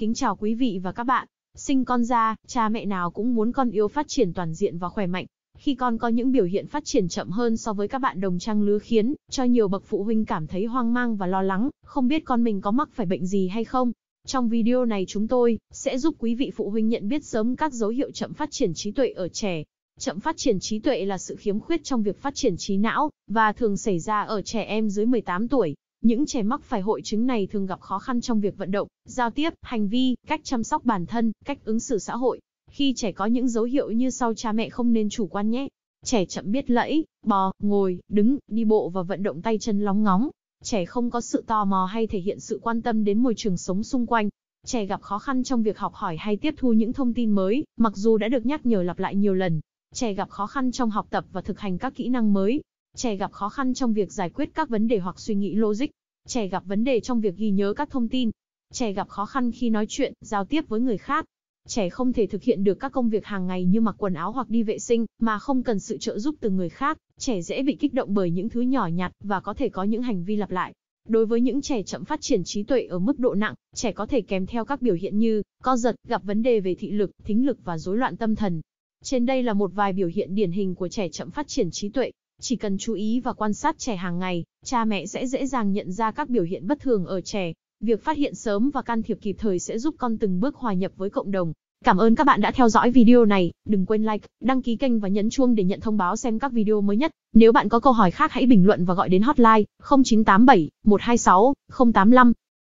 kính chào quý vị và các bạn. Sinh con ra, cha mẹ nào cũng muốn con yêu phát triển toàn diện và khỏe mạnh. Khi con có những biểu hiện phát triển chậm hơn so với các bạn đồng trang lứa khiến cho nhiều bậc phụ huynh cảm thấy hoang mang và lo lắng, không biết con mình có mắc phải bệnh gì hay không. Trong video này chúng tôi sẽ giúp quý vị phụ huynh nhận biết sớm các dấu hiệu chậm phát triển trí tuệ ở trẻ. Chậm phát triển trí tuệ là sự khiếm khuyết trong việc phát triển trí não và thường xảy ra ở trẻ em dưới 18 tuổi. Những trẻ mắc phải hội chứng này thường gặp khó khăn trong việc vận động, giao tiếp, hành vi, cách chăm sóc bản thân, cách ứng xử xã hội. Khi trẻ có những dấu hiệu như sau cha mẹ không nên chủ quan nhé. Trẻ chậm biết lẫy, bò, ngồi, đứng, đi bộ và vận động tay chân lóng ngóng. Trẻ không có sự tò mò hay thể hiện sự quan tâm đến môi trường sống xung quanh. Trẻ gặp khó khăn trong việc học hỏi hay tiếp thu những thông tin mới, mặc dù đã được nhắc nhở lặp lại nhiều lần. Trẻ gặp khó khăn trong học tập và thực hành các kỹ năng mới, Trẻ gặp khó khăn trong việc giải quyết các vấn đề hoặc suy nghĩ logic. Trẻ gặp vấn đề trong việc ghi nhớ các thông tin. Trẻ gặp khó khăn khi nói chuyện, giao tiếp với người khác. Trẻ không thể thực hiện được các công việc hàng ngày như mặc quần áo hoặc đi vệ sinh, mà không cần sự trợ giúp từ người khác. Trẻ dễ bị kích động bởi những thứ nhỏ nhặt và có thể có những hành vi lặp lại. Đối với những trẻ chậm phát triển trí tuệ ở mức độ nặng, trẻ có thể kèm theo các biểu hiện như co giật, gặp vấn đề về thị lực, thính lực và rối loạn tâm thần. Trên đây là một vài biểu hiện điển hình của trẻ chậm phát triển trí tuệ. Chỉ cần chú ý và quan sát trẻ hàng ngày, cha mẹ sẽ dễ dàng nhận ra các biểu hiện bất thường ở trẻ. Việc phát hiện sớm và can thiệp kịp thời sẽ giúp con từng bước hòa nhập với cộng đồng. Cảm ơn các bạn đã theo dõi video này, đừng quên like, đăng ký kênh và nhấn chuông để nhận thông báo xem các video mới nhất. Nếu bạn có câu hỏi khác hãy bình luận và gọi đến hotline 0987 126 085.